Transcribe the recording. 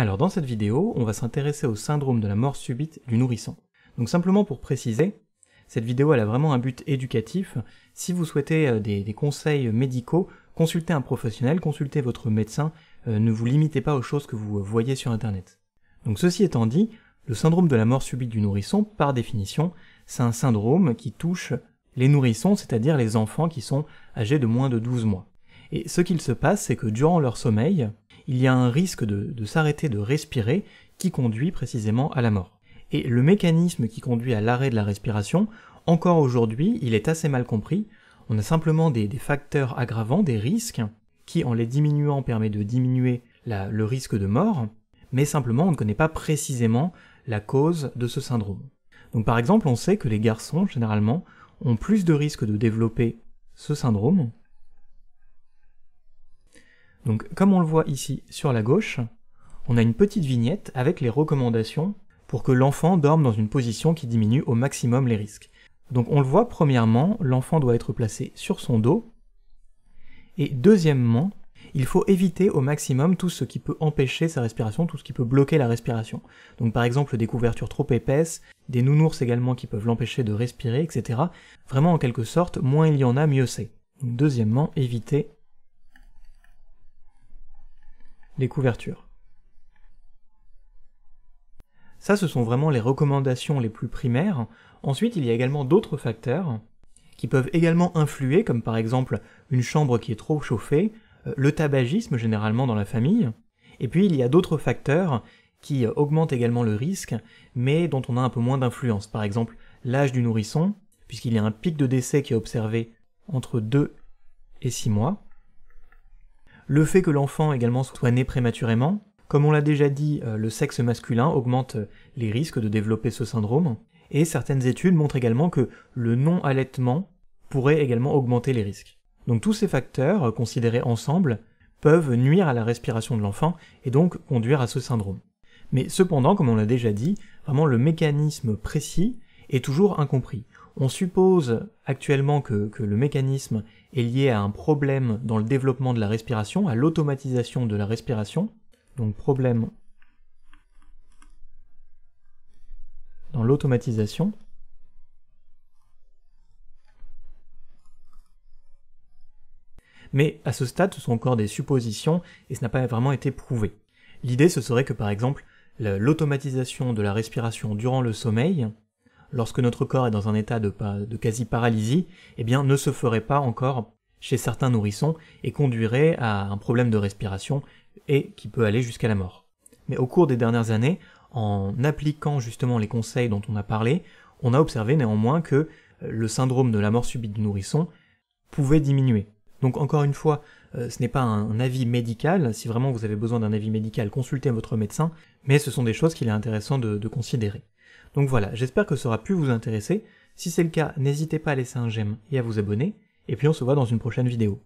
Alors dans cette vidéo, on va s'intéresser au syndrome de la mort subite du nourrisson. Donc simplement pour préciser, cette vidéo elle a vraiment un but éducatif. Si vous souhaitez euh, des, conseils médicaux, consultez un professionnel, consultez votre médecin, euh, ne vous limitez pas aux choses que vous euh, voyez sur Internet. Donc ceci étant dit, le syndrome de la mort subite du nourrisson, par définition, c'est un syndrome qui touche les nourrissons, c'est-à-dire les enfants qui sont âgés de moins de 12 mois. Et ce qu'il se passe, c'est que durant leur sommeil, il y a un risque de, s'arrêter de respirer qui conduit précisément à la mort. Et le mécanisme qui conduit à l'arrêt de la respiration, encore aujourd'hui, il est assez mal compris. On a simplement des, facteurs aggravants, des risques, qui en les diminuant permet de diminuer le risque de mort, mais simplement on ne connaît pas précisément la cause de ce syndrome. Donc par exemple, on sait que les garçons, généralement, ont plus de risques de développer ce syndrome donc comme on le voit ici sur la gauche, on a une petite vignette avec les recommandations pour que l'enfant dorme dans une position qui diminue au maximum les risques. Donc on le voit, premièrement, l'enfant doit être placé sur son dos, et deuxièmement, il faut éviter au maximum tout ce qui peut empêcher sa respiration, tout ce qui peut bloquer la respiration. Donc par exemple des couvertures trop épaisses, des nounours également qui peuvent l'empêcher de respirer, etc. Vraiment en quelque sorte, moins il y en a, mieux c'est. Deuxièmement, éviter couvertures. Ça, ce sont vraiment les recommandations les plus primaires. Ensuite, il y a également d'autres facteurs qui peuvent également influer, comme par exemple une chambre qui est trop chauffée, euh, le tabagisme généralement dans la famille. Et puis, il y a d'autres facteurs qui euh, augmentent également le risque, mais dont on a un peu moins d'influence. Par exemple, l'âge du nourrisson, puisqu'il y a un pic de décès qui est observé entre 2 et 6 mois. Le fait que l'enfant également soit né prématurément, comme on l'a déjà dit, euh, le sexe masculin augmente euh, les risques de développer ce syndrome, et certaines études montrent également que le non-allaitement pourrait également augmenter les risques. Donc tous ces facteurs, euh, considérés ensemble, peuvent nuire à la respiration de l'enfant et donc conduire à ce syndrome. Mais cependant, comme on l'a déjà dit, vraiment le mécanisme précis est toujours incompris. On suppose actuellement que, le mécanisme est lié à un problème dans le développement de la respiration, à l'automatisation de la respiration. Donc problème dans l'automatisation. Mais à ce stade, ce sont encore des suppositions et ce n'a pas vraiment été prouvé. L'idée, ce serait que par exemple, l'automatisation de la respiration durant le sommeil lorsque notre corps est dans un état de, quasi-paralysie, eh bien, ne se ferait pas encore chez certains nourrissons et conduirait à un problème de respiration et qui peut aller jusqu'à la mort. Mais au cours des dernières années, en appliquant justement les conseils dont on a parlé, on a observé néanmoins que euh, le syndrome de la mort subite du nourrisson pouvait diminuer. Donc encore une fois, euh, ce n'est pas un avis médical, si vraiment vous avez besoin d'un avis médical, consultez votre médecin, mais ce sont des choses qu'il est intéressant de, de considérer. Donc voilà, j'espère que ça aura pu vous intéresser. Si c'est le cas, n'hésitez pas à laisser un j'aime et à vous abonner, et puis on se voit dans une prochaine vidéo.